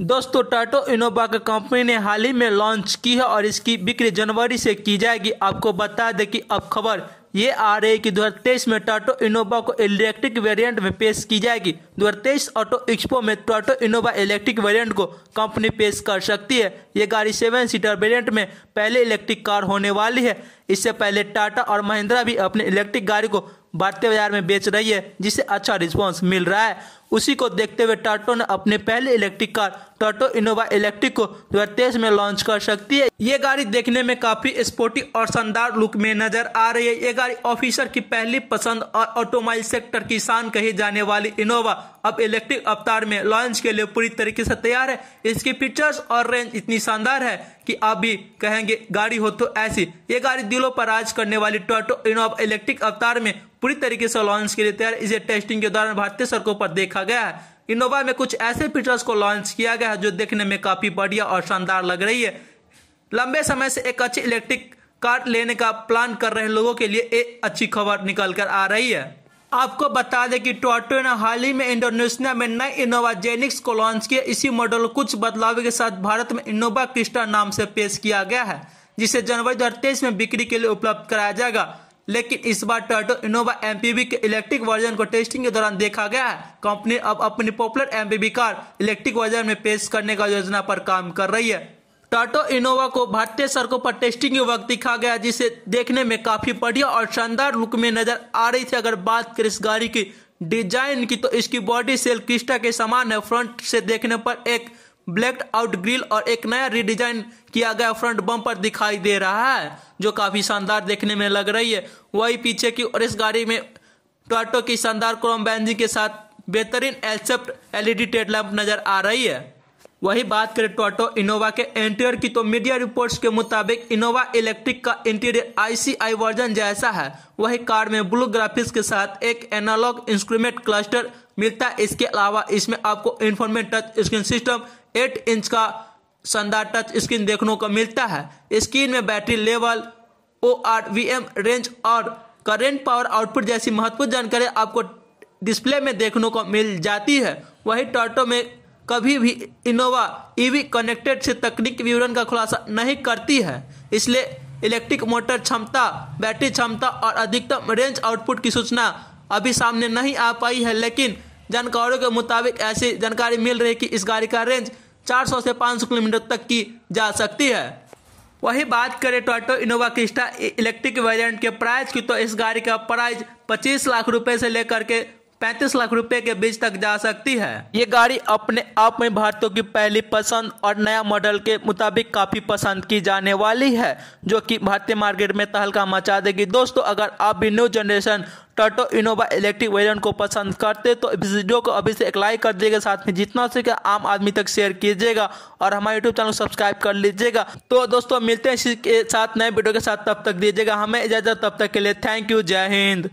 दोस्तों टाटो इनोवा की कंपनी ने हाल ही में लॉन्च की है और इसकी बिक्री जनवरी से की जाएगी आपको बता दें कि अब खबर ये आ रही है कि 2023 में टाटो इनोवा को इलेक्ट्रिक वेरिएंट में पेश की जाएगी 2023 ऑटो एक्सपो में टाटो इनोवा इलेक्ट्रिक वेरिएंट को कंपनी पेश कर सकती है ये गाड़ी सेवन सीटर वेरिएंट में पहले इलेक्ट्रिक कार होने वाली है इससे पहले टाटा और महिंद्रा भी अपनी इलेक्ट्रिक गाड़ी को भारतीय बाजार में बेच रही है जिसे अच्छा रिस्पॉन्स मिल रहा है उसी को देखते हुए टाटो ने अपने पहले electric car Toyota Innova electric को दो में लॉन्च कर सकती है ये गाड़ी देखने में काफी स्पोर्टी और शानदार लुक में नजर आ रही है ये गाड़ी ऑफिसर की पहली पसंद और ऑटोमोबाइल सेक्टर की शान कही जाने वाली इनोवा अब इलेक्ट्रिक अवतार में लॉन्च के लिए पूरी तरीके से तैयार है इसकी फीचर्स और रेंज इतनी शानदार है कि आप भी कहेंगे गाड़ी हो तो ऐसी ये गाड़ी दिलों पर राज करने वाली टोटो इनोवा इलेक्ट्रिक अवतार में पूरी तरीके से लॉन्च के लिए तैयार इसे टेस्टिंग के दौरान भारतीय सड़कों पर देखा रखा गया है इनोवा में कुछ ऐसे फीचर्स को लॉन्च किया गया है जो देखने में काफ़ी बढ़िया और शानदार लग रही है लंबे समय से एक अच्छी इलेक्ट्रिक कार लेने का प्लान कर रहे लोगों के लिए एक अच्छी खबर निकल कर आ रही है आपको बता दें कि टोटो ने हाल ही में इंडोनेशिया में नए इनोवा जेनिक्स को लॉन्च किया इसी मॉडल को कुछ बदलाव के साथ भारत में इनोवा क्रिस्टा नाम से पेश किया गया है जिसे जनवरी दो में बिक्री के लिए उपलब्ध कराया जाएगा लेकिन इस बार टर्टो इनोवा एम के इलेक्ट्रिक वर्जन को टेस्टिंग के दौरान देखा गया है कंपनी अब अपनी पॉपुलर एम कार इलेक्ट्रिक वर्जन में पेश करने का योजना पर काम कर रही है टाटो इनोवा को भारतीय सड़कों पर टेस्टिंग के वक्त दिखा गया जिसे देखने में काफी बढ़िया और शानदार लुक में नजर आ रही थी अगर बात करें इस गाड़ी की डिजाइन की तो इसकी बॉडी सेल क्रिस्टा के समान है फ्रंट से देखने पर एक ब्लैक आउट ग्रिल और एक नया रिडिजाइन किया गया फ्रंट बम्पर दिखाई दे रहा है जो काफी शानदार देखने में लग रही है वही पीछे की और इस गाड़ी में टोटो की शानदार क्रोम बैंजिंग के साथ बेहतरीन एलसेप्ट एलईडी टेड लैंप नजर आ रही है वही बात करें टोटो इनोवा के इंटीरियर की तो मीडिया रिपोर्ट्स के मुताबिक इनोवा इलेक्ट्रिक का इंटीरियर आईसीआई वर्जन जैसा है वही कार में ब्लू ग्राफिक्स के साथ एक एनालॉग इंस्ट्रूमेंट क्लस्टर मिलता है इसके अलावा इसमें आपको infotainment touch screen system eight inch का शानदार टच स्क्रीन देखने को मिलता है स्क्रीन में battery level O R V M range और करेंट पावर आउटपुट जैसी महत्वपूर्ण जानकारी आपको डिस्प्ले में देखने को मिल जाती है वही टॉटो में कभी भी इनोवा ईवी कनेक्टेड से तकनीक विवरण का खुलासा नहीं करती है इसलिए इलेक्ट्रिक मोटर क्षमता बैटरी क्षमता और अधिकतम रेंज आउटपुट की सूचना अभी सामने नहीं आ पाई है लेकिन जानकारों के मुताबिक ऐसी जानकारी मिल रही है कि इस गाड़ी का रेंज 400 से 500 किलोमीटर तक की जा सकती है वही बात करें Toyota Innova Crysta electric variant के प्राइस की तो इस गाड़ी का प्राइस 25 लाख रुपए से लेकर के पैंतीस लाख रुपए के बीच तक जा सकती है ये गाड़ी अपने आप में भारतीयों की पहली पसंद और नया मॉडल के मुताबिक काफी पसंद की जाने वाली है जो कि भारतीय मार्केट में तहलका मचा देगी दोस्तों अगर आप भी new generation Toyota Innova electric variant को पसंद करते तो इस वीडियो को अभी से एक लाइक कर दीजिएगा साथ में जितना से आम आदमी तक शेयर कीजिएगा और हमारे यूट्यूब चैनल सब्सक्राइब कर लीजिएगा तो दोस्तों मिलते हैं इसी के साथ नए वीडियो के साथ तब तक दीजिएगा हमें इजाजत तब तक के लिए थैंक यू जय हिंद